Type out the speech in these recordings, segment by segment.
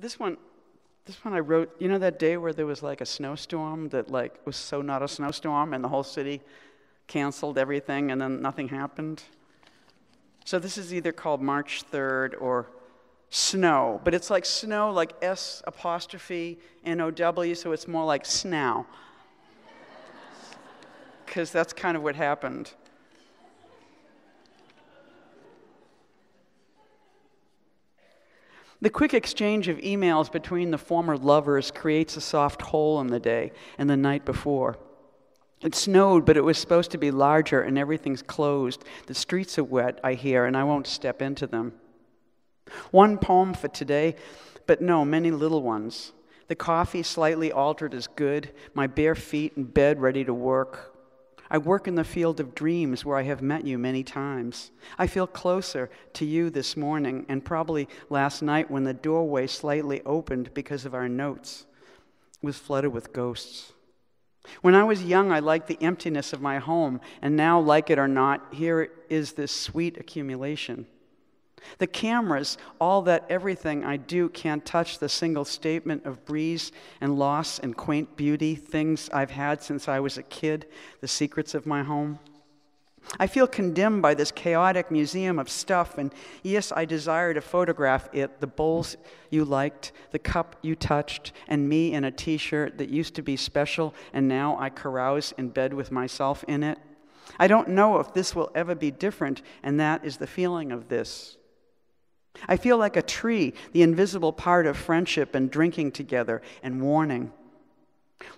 This one, this one I wrote, you know that day where there was like a snowstorm that like was so not a snowstorm and the whole city canceled everything and then nothing happened? So this is either called March 3rd or snow, but it's like snow, like S apostrophe N O W, so it's more like snow. Because that's kind of what happened. The quick exchange of emails between the former lovers creates a soft hole in the day and the night before. It snowed, but it was supposed to be larger, and everything's closed. The streets are wet, I hear, and I won't step into them. One poem for today, but no, many little ones. The coffee slightly altered is good, my bare feet in bed ready to work, I work in the field of dreams where I have met you many times. I feel closer to you this morning and probably last night when the doorway slightly opened because of our notes was flooded with ghosts. When I was young, I liked the emptiness of my home, and now, like it or not, here is this sweet accumulation. The cameras, all that everything I do can't touch the single statement of breeze and loss and quaint beauty, things I've had since I was a kid, the secrets of my home. I feel condemned by this chaotic museum of stuff, and yes, I desire to photograph it the bowls you liked, the cup you touched, and me in a t shirt that used to be special, and now I carouse in bed with myself in it. I don't know if this will ever be different, and that is the feeling of this. I feel like a tree, the invisible part of friendship and drinking together and warning.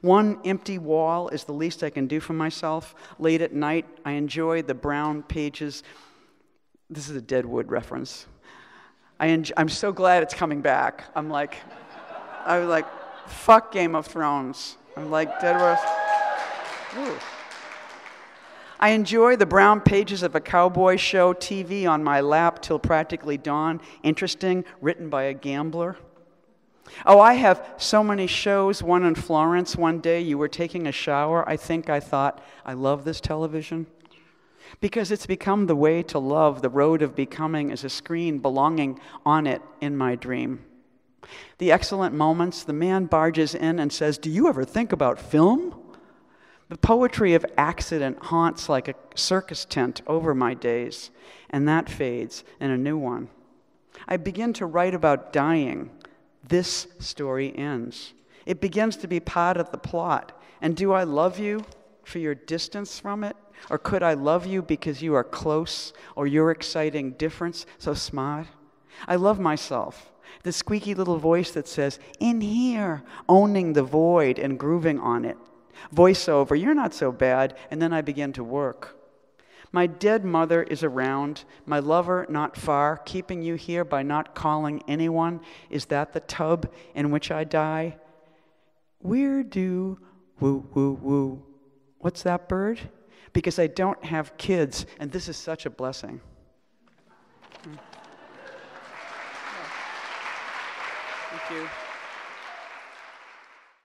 One empty wall is the least I can do for myself. Late at night, I enjoy the brown pages. This is a Deadwood reference. I am so glad it's coming back. I'm like, I was like, fuck Game of Thrones. I'm like, Deadwood. Ooh. I enjoy the brown pages of a cowboy show TV on my lap till practically dawn, interesting, written by a gambler. Oh, I have so many shows, one in Florence one day. You were taking a shower. I think I thought, I love this television. Because it's become the way to love, the road of becoming is a screen belonging on it in my dream. The excellent moments, the man barges in and says, Do you ever think about film? The poetry of accident haunts like a circus tent over my days, and that fades in a new one. I begin to write about dying. This story ends. It begins to be part of the plot. And do I love you for your distance from it? Or could I love you because you are close or your exciting difference so smart? I love myself. The squeaky little voice that says, in here, owning the void and grooving on it voiceover, you're not so bad, and then I begin to work. My dead mother is around, my lover not far, keeping you here by not calling anyone. Is that the tub in which I die? Where do woo woo woo? What's that bird? Because I don't have kids, and this is such a blessing. Thank you.